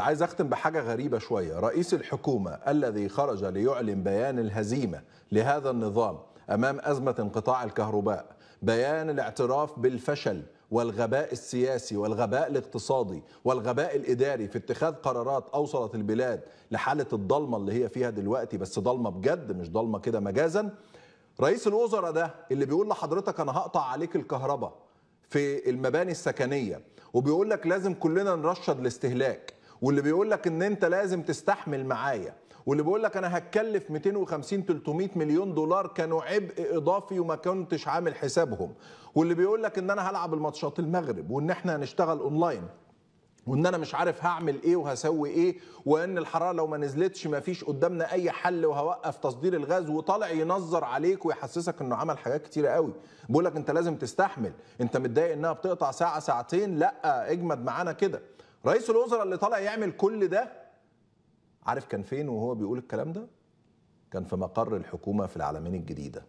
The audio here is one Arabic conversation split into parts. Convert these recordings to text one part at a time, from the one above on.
اللي عايز اختم بحاجه غريبه شويه رئيس الحكومه الذي خرج ليعلن بيان الهزيمه لهذا النظام امام ازمه انقطاع الكهرباء بيان الاعتراف بالفشل والغباء السياسي والغباء الاقتصادي والغباء الاداري في اتخاذ قرارات اوصلت البلاد لحاله الضلمه اللي هي فيها دلوقتي بس ضلمه بجد مش ضلمه كده مجازا رئيس الوزراء ده اللي بيقول لحضرتك انا هقطع عليك الكهرباء في المباني السكنيه وبيقول لك لازم كلنا نرشد الاستهلاك واللي بيقول لك ان انت لازم تستحمل معايا واللي بيقول لك انا هتكلف 250 300 مليون دولار كانوا عبء اضافي وما كنتش عامل حسابهم واللي بيقول لك ان انا هلعب الماتشات المغرب وان احنا هنشتغل اونلاين وان انا مش عارف هعمل ايه وهسوي ايه وان الحراره لو ما نزلتش ما فيش قدامنا اي حل وهوقف تصدير الغاز وطالع ينظر عليك ويحسسك انه عمل حاجات كتيره قوي بيقول لك انت لازم تستحمل انت متضايق انها بتقطع ساعه ساعتين لا اجمد معانا كده رئيس الوزراء اللي طالع يعمل كل ده عارف كان فين وهو بيقول الكلام ده كان في مقر الحكومه في العالمين الجديده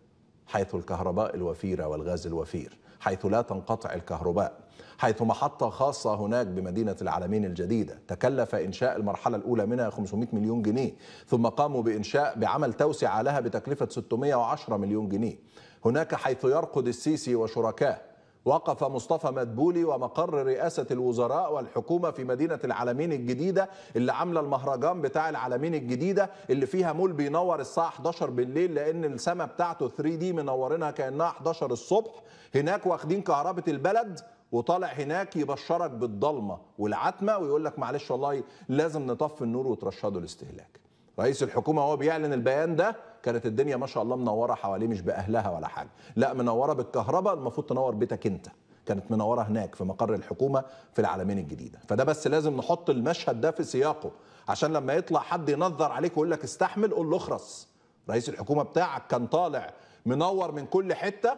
حيث الكهرباء الوفيره والغاز الوفير حيث لا تنقطع الكهرباء حيث محطه خاصه هناك بمدينه العالمين الجديده تكلف انشاء المرحله الاولى منها 500 مليون جنيه ثم قاموا بانشاء بعمل توسعه لها بتكلفه 610 مليون جنيه هناك حيث يرقد السيسي وشركاه وقف مصطفى مدبولي ومقر رئاسة الوزراء والحكومة في مدينة العالمين الجديدة اللي عاملة المهرجان بتاع العالمين الجديدة اللي فيها مول بينور الساعة 11 بالليل لأن السماء بتاعته 3 دي منورينها كأنها 11 الصبح هناك واخدين كهربة البلد وطالع هناك يبشرك بالضلمة والعتمة ويقول لك معلش والله لازم نطفي النور وترشدوا الاستهلاك رئيس الحكومه وهو بيعلن البيان ده كانت الدنيا ما شاء الله منوره حواليه مش باهلها ولا حاجه لا منوره بالكهرباء المفروض تنور بيتك انت كانت منوره هناك في مقر الحكومه في العالمين الجديده فده بس لازم نحط المشهد ده في سياقه عشان لما يطلع حد ينظر عليك ويقول لك استحمل قول له اخرس رئيس الحكومه بتاعك كان طالع منور من كل حته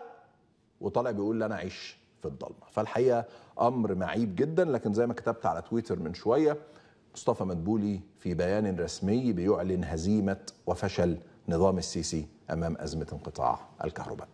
وطالع بيقول لي انا عيش في الضلمه فالحقيقه امر معيب جدا لكن زي ما كتبت على تويتر من شويه مصطفى مدبولي في بيان رسمي بيعلن هزيمة وفشل نظام السيسي أمام أزمة انقطاع الكهرباء